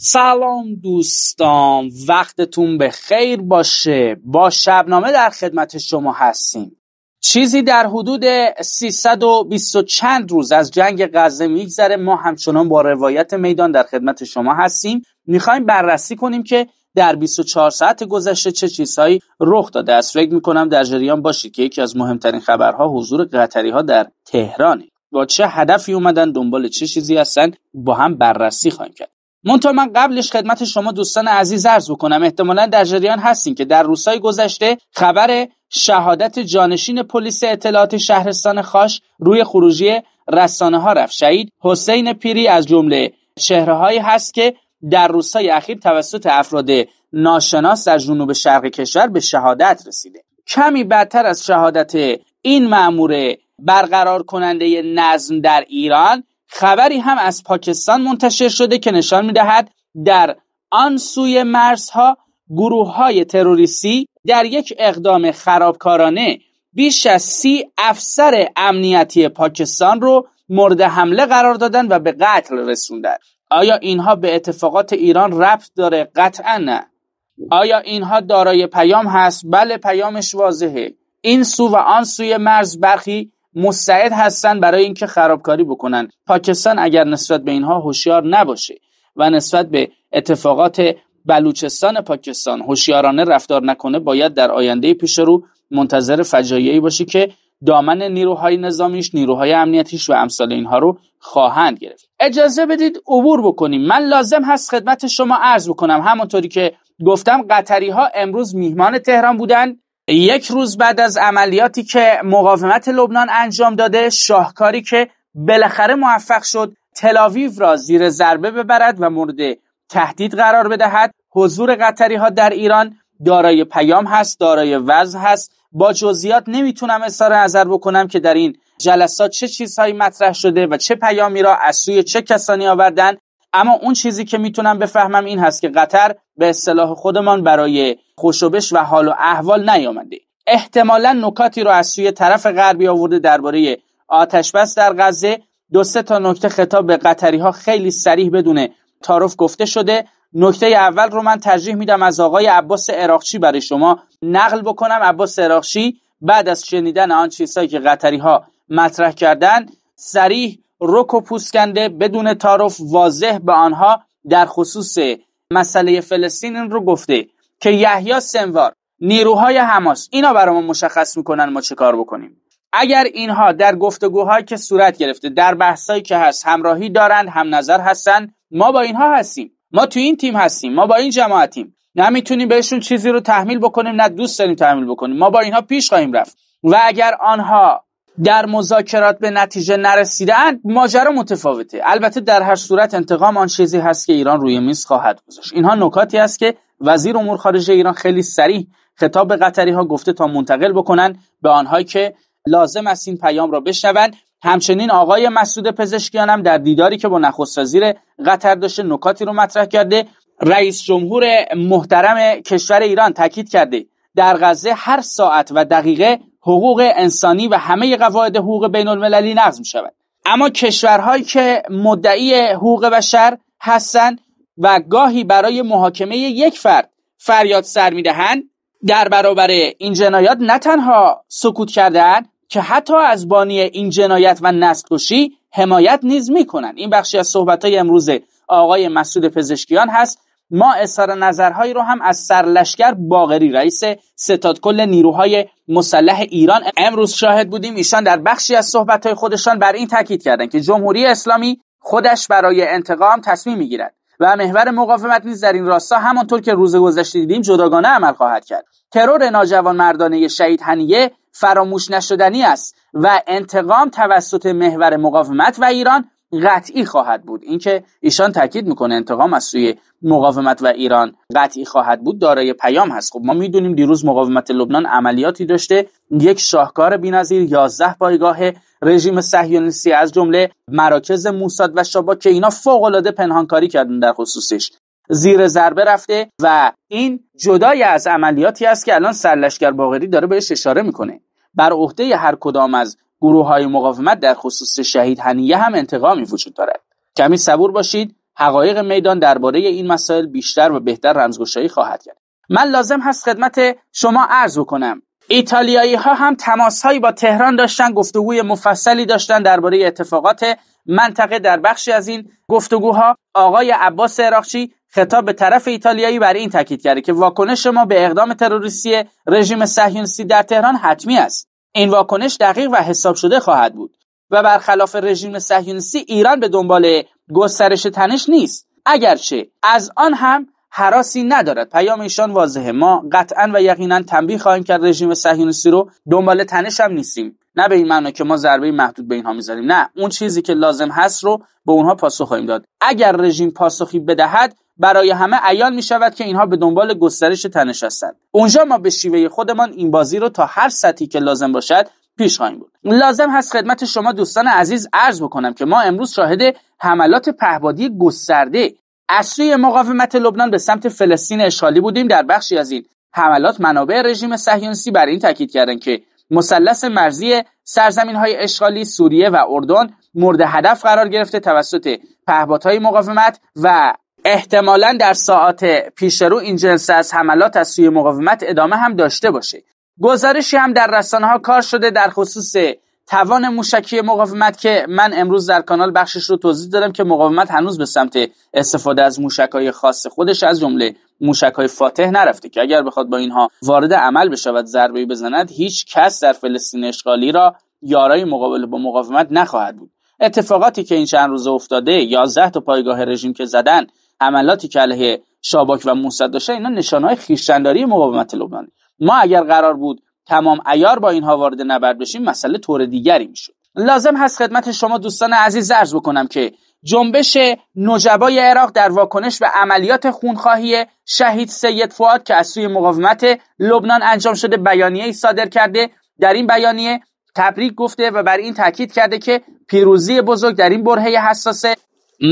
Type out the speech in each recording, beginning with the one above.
سلام دوستان وقتتون به خیر باشه با شبنامه در خدمت شما هستیم چیزی در حدود 320 و چند روز از جنگ غزه میگذره ما همچنان با روایت میدان در خدمت شما هستیم میخوایم بررسی کنیم که در 24 ساعت گذشته چه چیزهایی رخ داده است فکر میکنم در جریان باشید که یکی از مهمترین خبرها حضور قطری ها در تهرانه با چه هدفی اومدن دنبال چه چیزی هستن با هم بررسی خواهیم کرد مونتا من قبلش خدمت شما دوستان عزیز عرض بکنم احتمالا در جریان هستین که در روزهای گذشته خبر شهادت جانشین پلیس اطلاعات شهرستان خاش روی خروجی رسانه ها رفت شهید حسین پیری از جمله چهره هایی هست که در روزهای اخیر توسط افراد ناشناس در جنوب شرق کشور به شهادت رسیده کمی بدتر از شهادت این معمور برقرار کننده نظم در ایران خبری هم از پاکستان منتشر شده که نشان میدهد در آن سوی مرزها گروه های تروریستی در یک اقدام خرابکارانه بیش از سی افسر امنیتی پاکستان رو مورد حمله قرار دادن و به قتل رسوندن آیا اینها به اتفاقات ایران ربط داره قطعا نه آیا اینها دارای پیام هست بله پیامش واضحه این سو و آن سوی مرز برخی مستعد هستن برای اینکه خرابکاری بکنن پاکستان اگر نسبت به اینها هوشیار نباشه و نسبت به اتفاقات بلوچستان پاکستان هوشیارانه رفتار نکنه باید در آینده پیش رو منتظر فجایعی باشه که دامن نیروهای نظامیش نیروهای امنیتیش و امثال اینها رو خواهند گرفت اجازه بدید عبور بکنیم من لازم هست خدمت شما عرض بکنم همونطوری که گفتم قطری ها امروز میهمان تهران بودن یک روز بعد از عملیاتی که مقاومت لبنان انجام داده شاهکاری که بالاخره موفق شد تلاویو را زیر ضربه ببرد و مورد تهدید قرار بدهد حضور قطری ها در ایران دارای پیام هست دارای وضع هست با جزئیات نمیتونم اظهار نظر بکنم که در این جلسات چه چیزهایی مطرح شده و چه پیامی را از سوی چه کسانی آوردن اما اون چیزی که میتونم بفهمم این هست که قطر به اصطلاح خودمان برای خوشوبش و حال و احوال نیامده احتمالا نکاتی رو از سوی طرف غربی آورده درباره آتشبس در غزه دو سه تا نکته خطاب به قطری ها خیلی سریح بدون تارف گفته شده نکته اول رو من ترجیح میدم از آقای عباس عراقچی برای شما نقل بکنم عباس عراقچی بعد از شنیدن آن چیزهایی که قطری ها مطرح کردند سریح رک و پوسکنده بدون تارف واضح به آنها در خصوص مسئله فلسطین این رو گفته که یحیی سنوار نیروهای حماس اینا برامون مشخص میکنن ما چه کار بکنیم اگر اینها در گفتگوهایی که صورت گرفته در بحثایی که هست همراهی دارند هم نظر هستند ما با اینها هستیم ما تو این تیم هستیم ما با این جماعتیم نه بهشون چیزی رو تحمیل بکنیم نه دوست داریم تحمیل بکنیم ما با اینها پیش خواهیم رفت و اگر آنها در مذاکرات به نتیجه نرسیدند ماجرا متفاوته البته در هر صورت انتقام آن چیزی هست که ایران روی میز خواهد گذاشت اینها نکاتی است که وزیر امور خارجه ایران خیلی سریح خطاب به قطری ها گفته تا منتقل بکنن به آنهایی که لازم است این پیام را بشنوند همچنین آقای مسعود پزشکیان هم در دیداری که با نخست وزیر قطر داشته نکاتی رو مطرح کرده رئیس جمهور محترم کشور ایران تاکید کرده در غزه هر ساعت و دقیقه حقوق انسانی و همه قواعد حقوق بین المللی نقض می شود اما کشورهایی که مدعی حقوق بشر هستند و گاهی برای محاکمه یک فرد فریاد سر می دهند در برابر این جنایات نه تنها سکوت کردهاند که حتی از بانی این جنایت و نسل‌کشی حمایت نیز می‌کنند. این بخشی از صحبت های امروز آقای مسعود پزشکیان هست ما اظهار نظرهایی رو هم از سرلشکر باغری رئیس ستاد کل نیروهای مسلح ایران امروز شاهد بودیم ایشان در بخشی از صحبتهای خودشان بر این تاکید کردند که جمهوری اسلامی خودش برای انتقام تصمیم میگیرد و محور مقاومت نیز در این راستا همانطور که روز گذشته دیدیم جداگانه عمل خواهد کرد ترور مردانه شهید هنیه فراموش نشدنی است و انتقام توسط محور مقاومت و ایران قطعی خواهد بود اینکه ایشان تاکید میکنه انتقام از سوی مقاومت و ایران قطعی خواهد بود دارای پیام هست خب ما میدونیم دیروز مقاومت لبنان عملیاتی داشته یک شاهکار بینظیر 11 پایگاه رژیم صهیونیستی از جمله مراکز موساد و شابا که اینا فوق پنهانکاری کردن در خصوصش زیر ضربه رفته و این جدای از عملیاتی است که الان سرلشکر باغری داره بهش اشاره میکنه بر عهده هر کدام از گروه مقاومت در خصوص شهید هنیه هم انتقامی وجود دارد کمی صبور باشید حقایق میدان درباره این مسائل بیشتر و بهتر رمزگشایی خواهد کرد من لازم هست خدمت شما عرض کنم. ایتالیایی ها هم تماس با تهران داشتن گفتگوی مفصلی داشتن درباره اتفاقات منطقه در بخشی از این گفتگوها آقای عباس عراقچی خطاب به طرف ایتالیایی بر این تاکید کرده که واکنش ما به اقدام تروریستی رژیم صهیونیستی در تهران حتمی است این واکنش دقیق و حساب شده خواهد بود و برخلاف رژیم صهیونیستی ایران به دنبال گسترش تنش نیست اگرچه از آن هم حراسی ندارد پیام ایشان واضحه ما قطعا و یقینا تنبیه خواهیم کرد رژیم صهیونیستی رو دنبال تنش هم نیستیم نه به این معنا که ما ضربه محدود به اینها میزنیم نه اون چیزی که لازم هست رو به اونها پاسخ خواهیم داد اگر رژیم پاسخی بدهد برای همه عیان می شود که اینها به دنبال گسترش تنش هستند اونجا ما به شیوه خودمان این بازی رو تا هر سطحی که لازم باشد پیش بود لازم هست خدمت شما دوستان عزیز عرض بکنم که ما امروز شاهد حملات پهبادی گسترده از سوی مقاومت لبنان به سمت فلسطین اشغالی بودیم در بخشی از این حملات منابع رژیم صهیونیستی بر این تاکید کردند که مثلث مرزی سرزمین های اشغالی سوریه و اردن مورد هدف قرار گرفته توسط پهپادهای مقاومت و احتمالا در ساعات پیشرو این جنس از حملات از سوی مقاومت ادامه هم داشته باشه گزارشی هم در رسانه ها کار شده در خصوص توان موشکی مقاومت که من امروز در کانال بخشش رو توضیح دادم که مقاومت هنوز به سمت استفاده از های خاص خودش از جمله موشکهای فاتح نرفته که اگر بخواد با اینها وارد عمل بشود ضربه بزند هیچ کس در فلسطین اشغالی را یارای مقابل با مقاومت نخواهد بود اتفاقاتی که این چند روز افتاده 11 تا پایگاه رژیم که زدن عملاتی که علیه شاباک و موساد داشتن اینا نشانهای خیشتنداری مقاومت لبنانی ما اگر قرار بود تمام ایار با اینها وارد نبرد بشیم مسئله طور دیگری میشد لازم هست خدمت شما دوستان عزیز عرض بکنم که جنبش نجبای عراق در واکنش به عملیات خونخواهی شهید سید فواد که از سوی مقاومت لبنان انجام شده بیانیه ای صادر کرده در این بیانیه تبریک گفته و بر این تاکید کرده که پیروزی بزرگ در این برهه حساس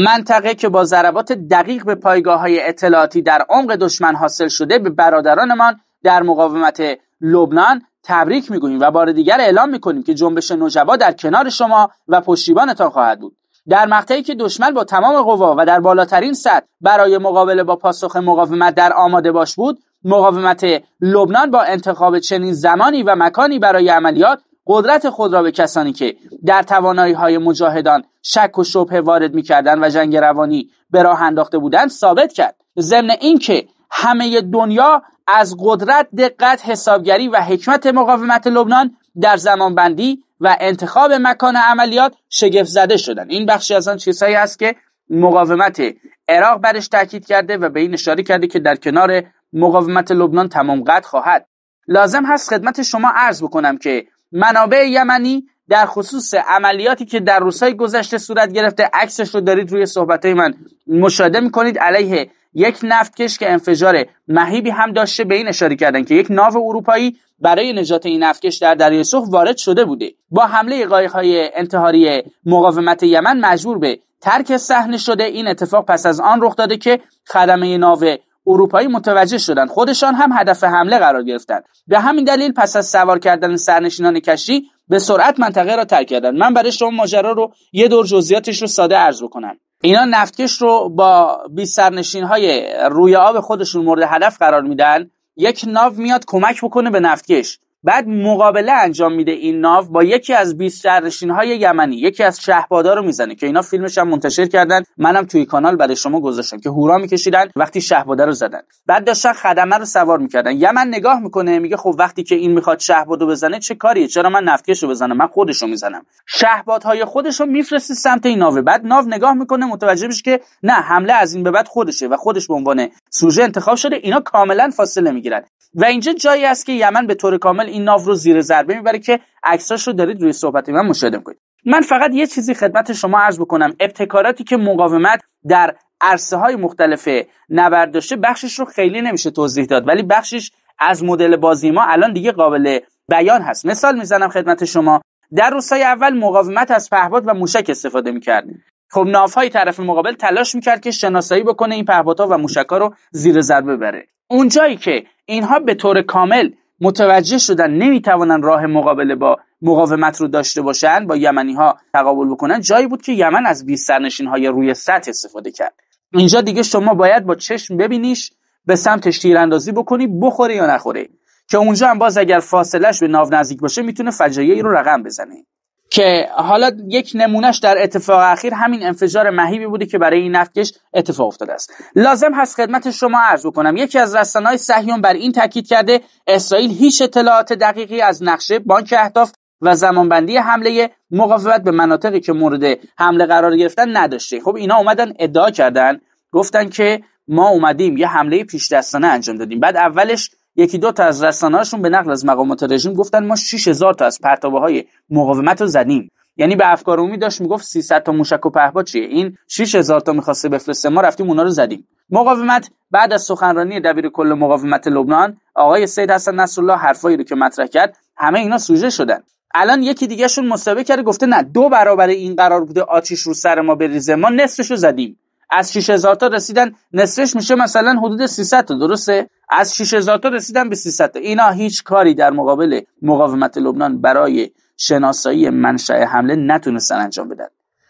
منطقه که با ضربات دقیق به پایگاه های اطلاعاتی در عمق دشمن حاصل شده به برادرانمان در مقاومت لبنان تبریک میگوییم و بار دیگر اعلام میکنیم که جنبش نوجوا در کنار شما و پشتیبانتان خواهد بود در مقطعی که دشمن با تمام قوا و در بالاترین سطح برای مقابله با پاسخ مقاومت در آماده باش بود مقاومت لبنان با انتخاب چنین زمانی و مکانی برای عملیات قدرت خود را به کسانی که در توانایی های مجاهدان شک و شبه وارد میکردند و جنگ روانی به راه انداخته بودند ثابت کرد ضمن اینکه همه دنیا از قدرت دقت حسابگری و حکمت مقاومت لبنان در زمان بندی و انتخاب مکان عملیات شگفت زده شدن این بخشی از آن چیزهایی است که مقاومت عراق برش تاکید کرده و به این اشاره کرده که در کنار مقاومت لبنان تمام قد خواهد لازم هست خدمت شما عرض بکنم که منابع یمنی در خصوص عملیاتی که در روزهای گذشته صورت گرفته عکسش رو دارید روی صحبتهای من مشاهده میکنید علیه یک نفتکش که انفجار مهیبی هم داشته به این اشاره کردن که یک ناو اروپایی برای نجات این نفتکش در دریای سرخ وارد شده بوده با حمله قایق‌های انتحاری مقاومت یمن مجبور به ترک صحنه شده این اتفاق پس از آن رخ داده که خدمه ناو اروپایی متوجه شدند خودشان هم هدف حمله قرار گرفتند به همین دلیل پس از سوار کردن سرنشینان کشتی به سرعت منطقه را ترک کردند من برای شما ماجرا رو یه دور جزئیاتش رو ساده عرض بکنم اینا نفتکش رو با بی سرنشین های روی آب خودشون مورد هدف قرار میدن یک ناو میاد کمک بکنه به نفتکش بعد مقابله انجام میده این ناو با یکی از 20 شهرنشین های یمنی یکی از شهبادا رو میزنه که اینا فیلمش هم منتشر کردن منم توی کانال برای شما گذاشتم که هورا میکشیدن وقتی شهبادا رو زدن بعد داشتن خدمه رو سوار میکردن یمن نگاه میکنه میگه خب وقتی که این میخواد شهبادو بزنه چه کاریه چرا من نفتکش رو بزنم من خودش رو میزنم شهبادهای خودش رو میفرسته سمت این ناوه بعد ناو نگاه میکنه متوجه میشه که نه حمله از این به بعد خودشه و خودش به عنوان سوژه انتخاب شده اینا کاملا فاصله میگیرن و اینجا جایی است که یمن به طور کامل این ناو رو زیر ضربه میبره که عکساش رو دارید روی صحبت من مشاهده کنید من فقط یه چیزی خدمت شما عرض بکنم ابتکاراتی که مقاومت در عرصه های مختلف نبرد داشته بخشش رو خیلی نمیشه توضیح داد ولی بخشش از مدل بازی ما الان دیگه قابل بیان هست مثال میزنم خدمت شما در روزهای اول مقاومت از پهباد و موشک استفاده میکرد خب نافهای طرف مقابل تلاش میکرد که شناسایی بکنه این پهپادها و موشکها رو زیر ضربه بره اونجایی که اینها به طور کامل متوجه شدن نمیتوانن راه مقابله با مقاومت رو داشته باشن با یمنی ها تقابل بکنن جایی بود که یمن از 20 سرنشین های روی سطح استفاده کرد اینجا دیگه شما باید با چشم ببینیش به سمتش تیراندازی بکنی بخوره یا نخوره که اونجا هم باز اگر فاصلش به ناو نزدیک باشه میتونه فجایعی رو رقم بزنه که حالا یک نمونهش در اتفاق اخیر همین انفجار مهیبی بوده که برای این نفتکش اتفاق افتاده است لازم هست خدمت شما عرض بکنم یکی از های صهیون بر این تاکید کرده اسرائیل هیچ اطلاعات دقیقی از نقشه بانک اهداف و زمانبندی حمله مقاومت به مناطقی که مورد حمله قرار گرفتن نداشته خب اینا اومدن ادعا کردن گفتن که ما اومدیم یه حمله پیش دستانه انجام دادیم بعد اولش یکی دو تا از رسانه‌هاشون به نقل از مقامات رژیم گفتن ما 6000 تا از پرتابه های مقاومت رو زدیم یعنی به افکار عمومی داشت میگفت 300 تا موشک و پهپاد چیه این 6000 تا میخواسته بفرسته ما رفتیم اونا رو زدیم مقاومت بعد از سخنرانی دبیر کل مقاومت لبنان آقای سید حسن نصرالله حرفایی رو که مطرح کرد همه اینا سوژه شدن الان یکی دیگهشون مصاحبه کرده گفته نه دو برابر این قرار بوده آتیش رو سر ما بریزه ما نصفش رو زدیم از 6000 تا رسیدن نصفش میشه مثلا حدود 300 تا درسته از 6000 تا رسیدن به 300 تا اینا هیچ کاری در مقابل مقاومت لبنان برای شناسایی منشأ حمله نتونستن انجام بدن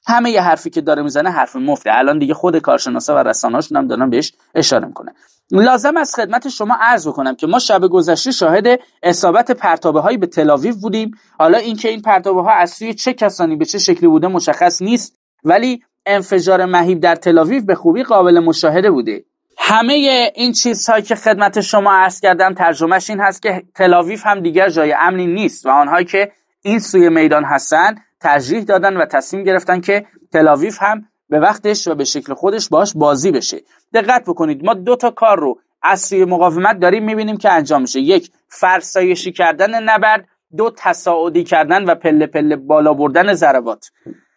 همه یه حرفی که داره میزنه حرف مفته الان دیگه خود کارشناسا و رسانه‌هاشون هم دارن بهش اشاره میکنه لازم از خدمت شما عرض بکنم که ما شب گذشته شاهد اصابت پرتابه هایی به تلاویو بودیم حالا اینکه این, این پرتابه ها از سوی چه کسانی به چه شکلی بوده مشخص نیست ولی انفجار مهیب در تلاویف به خوبی قابل مشاهده بوده همه این چیزهایی که خدمت شما عرض کردم ترجمهش این هست که تلاویف هم دیگر جای امنی نیست و آنهایی که این سوی میدان هستند ترجیح دادن و تصمیم گرفتن که تلاویف هم به وقتش و به شکل خودش باش بازی بشه دقت بکنید ما دو تا کار رو از سوی مقاومت داریم میبینیم که انجام میشه یک فرسایشی کردن نبرد دو تصاعدی کردن و پله پله بالا بردن ضربات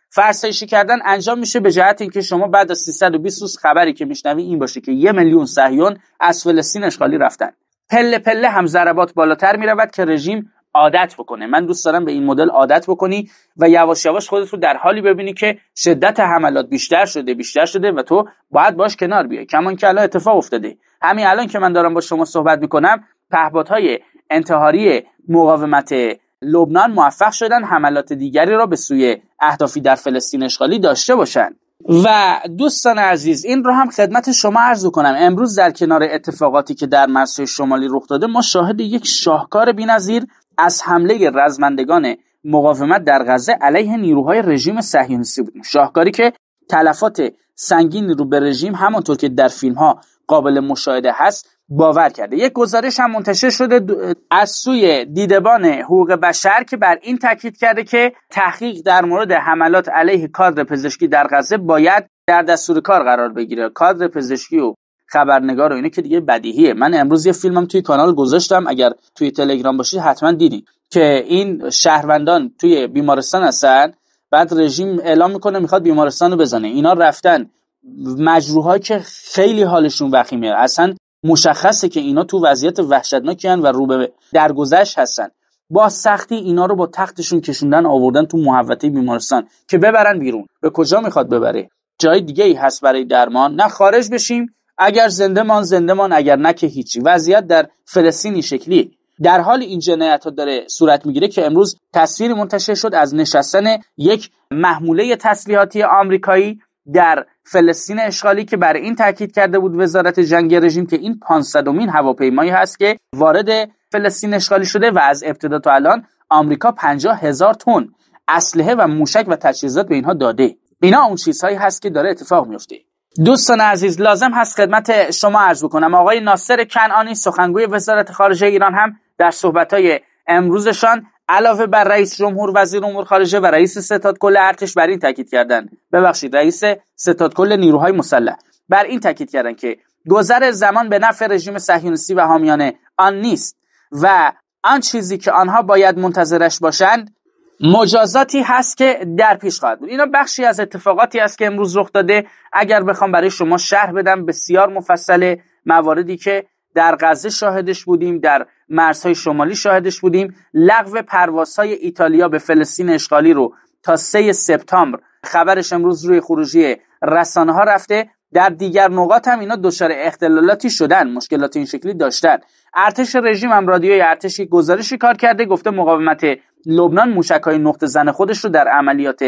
فرسایشی کردن انجام میشه به جهت اینکه شما بعد از 320 روز خبری که میشنوی این باشه که یه میلیون صهیون از فلسطین اشغالی رفتن پله پله هم ضربات بالاتر میرود که رژیم عادت بکنه من دوست دارم به این مدل عادت بکنی و یواش یواش خودت رو در حالی ببینی که شدت حملات بیشتر شده بیشتر شده و تو باید باش کنار بیای کمان که الان اتفاق افتاده همین الان که من دارم با شما صحبت میکنم پهپادهای انتحاری مقاومت لبنان موفق شدن حملات دیگری را به سوی اهدافی در فلسطین اشغالی داشته باشند و دوستان عزیز این رو هم خدمت شما عرض کنم امروز در کنار اتفاقاتی که در مرزهای شمالی رخ داده ما شاهد یک شاهکار بینظیر از حمله رزمندگان مقاومت در غزه علیه نیروهای رژیم صهیونیستی بودیم شاهکاری که تلفات سنگینی رو به رژیم همانطور که در فیلم ها قابل مشاهده هست باور کرده یک گزارش هم منتشر شده از سوی دیدبان حقوق بشر که بر این تاکید کرده که تحقیق در مورد حملات علیه کادر پزشکی در غزه باید در دستور کار قرار بگیره کادر پزشکی و خبرنگار و اینه که دیگه بدیهیه من امروز یه فیلمم توی کانال گذاشتم اگر توی تلگرام باشید حتما دیدین که این شهروندان توی بیمارستان هستن بعد رژیم اعلام میکنه میخواد بیمارستان رو بزنه اینا رفتن مجروحایی که خیلی حالشون وخیمه اصلا مشخصه که اینا تو وضعیت وحشتناکی و رو به درگذشت هستن با سختی اینا رو با تختشون کشوندن آوردن تو محوطه بیمارستان که ببرن بیرون به کجا میخواد ببره جای دیگه ای هست برای درمان نه خارج بشیم اگر زنده مان زنده مان اگر نه که هیچی وضعیت در فلسطین شکلی در حال این جنایت ها داره صورت میگیره که امروز تصویری منتشر شد از نشستن یک محموله تسلیحاتی آمریکایی در فلسطین اشغالی که بر این تاکید کرده بود وزارت جنگ رژیم که این 500 مین هواپیمایی هست که وارد فلسطین اشغالی شده و از ابتدا تا الان آمریکا 50 هزار تن اسلحه و موشک و تجهیزات به اینها داده اینا اون چیزهایی هست که داره اتفاق میفته دوستان عزیز لازم هست خدمت شما عرض بکنم آقای ناصر کنعانی سخنگوی وزارت خارجه ایران هم در صحبت‌های امروزشان علاوه بر رئیس جمهور وزیر امور خارجه و رئیس ستاد کل ارتش بر این تاکید کردند ببخشید رئیس ستاد کل نیروهای مسلح بر این تاکید کردند که گذر زمان به نفع رژیم صهیونیستی و حامیانه آن نیست و آن چیزی که آنها باید منتظرش باشند مجازاتی هست که در پیش خواهد بود اینا بخشی از اتفاقاتی است که امروز رخ داده اگر بخوام برای شما شرح بدم بسیار مفصل مواردی که در غزه شاهدش بودیم در مرزهای شمالی شاهدش بودیم لغو پروازهای ایتالیا به فلسطین اشغالی رو تا 3 سپتامبر خبرش امروز روی خروجی رسانه ها رفته در دیگر نقاط هم اینا دچار اختلالاتی شدن مشکلات این شکلی داشتن ارتش رژیم هم رادیوی ارتشی گزارشی کار کرده گفته مقاومت لبنان های نقطه زن خودش رو در عملیات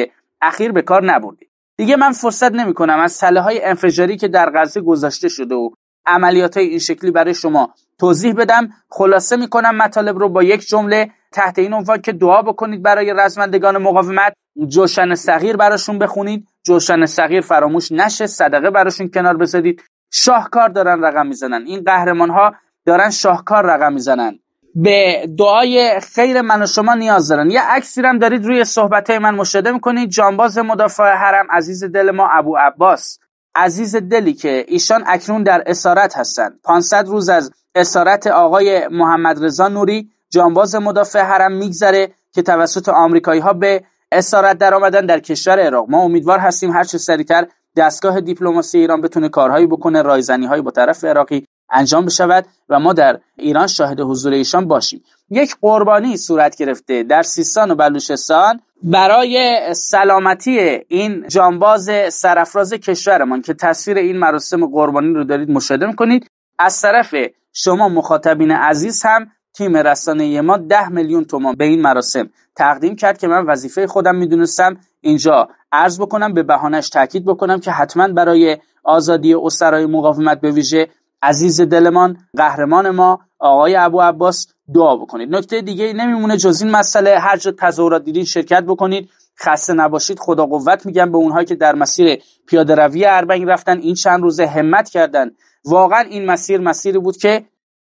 اخیر به کار نبردی دیگه من فرصت نمی کنم از سله های انفجاری که در غزه گذاشته شده و عملیات های این شکلی برای شما توضیح بدم خلاصه میکنم مطالب رو با یک جمله تحت این عنوان که دعا بکنید برای رزمندگان مقاومت جوشن صغیر براشون بخونید جوشن صغیر فراموش نشه صدقه براشون کنار بذارید شاهکار دارن رقم میزنن این قهرمان ها دارن شاهکار رقم میزنن به دعای خیر من و شما نیاز دارن یه عکسی هم دارید روی صحبت من مشاهده میکنید جانباز مدافع حرم عزیز دل ما ابو عباس عزیز دلی که ایشان اکنون در اسارت هستند 500 روز از اسارت آقای محمد رضا نوری جانباز مدافع حرم میگذره که توسط آمریکایی ها به اسارت در آمدن در کشور عراق ما امیدوار هستیم هر چه سریعتر دستگاه دیپلماسی ایران بتونه کارهایی بکنه رایزنی با طرف عراقی انجام بشود و ما در ایران شاهد حضور ایشان باشیم یک قربانی صورت گرفته در سیستان و بلوچستان برای سلامتی این جانباز سرافراز کشورمان که تصویر این مراسم قربانی رو دارید مشاهده میکنید از طرف شما مخاطبین عزیز هم تیم رسانه ما ده میلیون تومان به این مراسم تقدیم کرد که من وظیفه خودم میدونستم اینجا عرض بکنم به بهانش تاکید بکنم که حتما برای آزادی اسرای مقاومت به ویژه عزیز دلمان قهرمان ما آقای ابو عباس دعا بکنید نکته دیگه نمیمونه جز این مسئله هر جا تظاهرات دیدین شرکت بکنید خسته نباشید خدا قوت میگم به اونهایی که در مسیر پیاده روی اربنگ رفتن این چند روزه همت کردن واقعا این مسیر مسیری بود که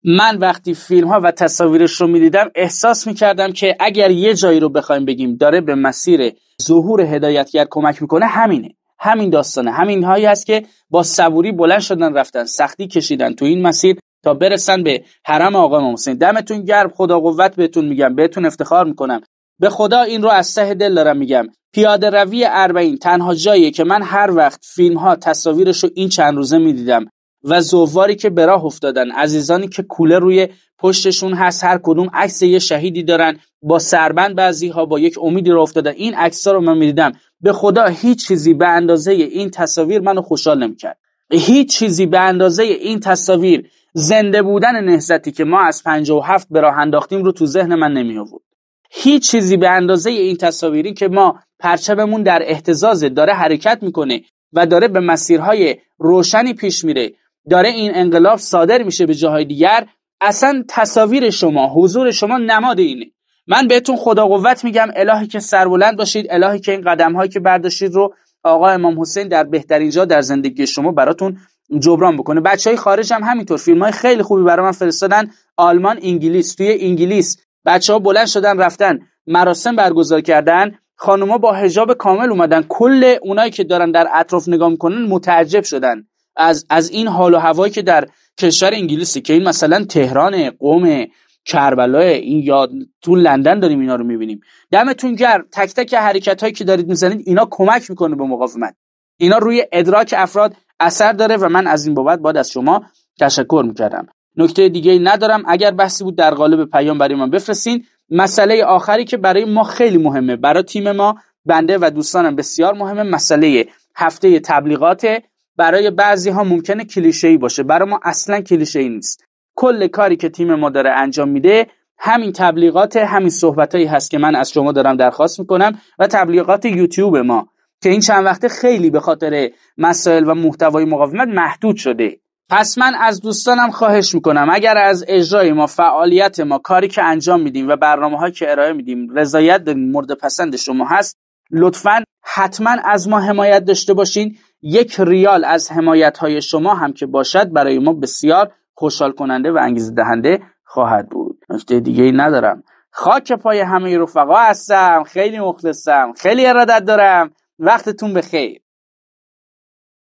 من وقتی فیلم ها و تصاویرش رو میدیدم احساس میکردم که اگر یه جایی رو بخوایم بگیم داره به مسیر ظهور هدایتگر کمک میکنه همینه همین داستانه همین هایی هست که با صبوری بلند شدن رفتن سختی کشیدن تو این مسیر تا برسن به حرم آقا امام حسین دمتون گرم خدا قوت بهتون میگم بهتون افتخار میکنم به خدا این رو از سه دل دارم میگم پیاده روی اربعین تنها جاییه که من هر وقت فیلم ها تصاویرش رو این چند روزه میدیدم و زواری که به راه افتادن عزیزانی که کوله روی پشتشون هست هر کدوم عکس یه شهیدی دارن با سربند بعضی ها با یک امیدی رو افتادن این عکس رو من میدیدم به خدا هیچ چیزی به اندازه این تصاویر منو خوشحال نمیکرد هیچ چیزی به اندازه این تصاویر زنده بودن نهزتی که ما از 57 به راه انداختیم رو تو ذهن من نمی آورد هیچ چیزی به اندازه این تصاویری که ما پرچممون در احتزازه داره حرکت میکنه و داره به مسیرهای روشنی پیش میره داره این انقلاب صادر میشه به جاهای دیگر اصلا تصاویر شما حضور شما نماد اینه من بهتون خدا قوت میگم الهی که سربلند باشید الهی که این قدم هایی که برداشتید رو آقا امام حسین در بهترین جا در زندگی شما براتون جبران بکنه بچه های خارج هم همینطور فیلم های خیلی خوبی برای من فرستادن آلمان انگلیس توی انگلیس بچه ها بلند شدن رفتن مراسم برگزار کردن خانوما با حجاب کامل اومدن کل اونایی که دارن در اطراف نگاه میکنن متعجب شدن از, از این حال و هوایی که در کشور انگلیسی که این مثلا تهران قوم کربلا این یاد تو لندن داریم اینا رو میبینیم دمتون گرم تک تک حرکت هایی که دارید میزنید اینا کمک میکنه به مقاومت اینا روی ادراک افراد اثر داره و من از این بابت باید از شما تشکر میکردم نکته دیگه ندارم اگر بحثی بود در قالب پیام برای من بفرستین مسئله آخری که برای ما خیلی مهمه برای تیم ما بنده و دوستانم بسیار مهمه مسئله هفته تبلیغات برای بعضی ها ممکنه کلیشه‌ای باشه برای ما اصلا کلیشه‌ای نیست کل کاری که تیم ما داره انجام میده همین تبلیغات همین صحبت هست که من از شما دارم درخواست میکنم و تبلیغات یوتیوب ما که این چند وقته خیلی به خاطر مسائل و محتوای مقاومت محدود شده پس من از دوستانم خواهش میکنم اگر از اجرای ما فعالیت ما کاری که انجام میدیم و برنامه های که ارائه میدیم رضایت مورد پسند شما هست لطفا حتما از ما حمایت داشته باشین یک ریال از حمایت های شما هم که باشد برای ما بسیار خوشحال کننده و انگیزه دهنده خواهد بود نکته دیگه ای ندارم خاک پای همه رفقا هستم خیلی مخلصم خیلی ارادت دارم وقتتون بخیر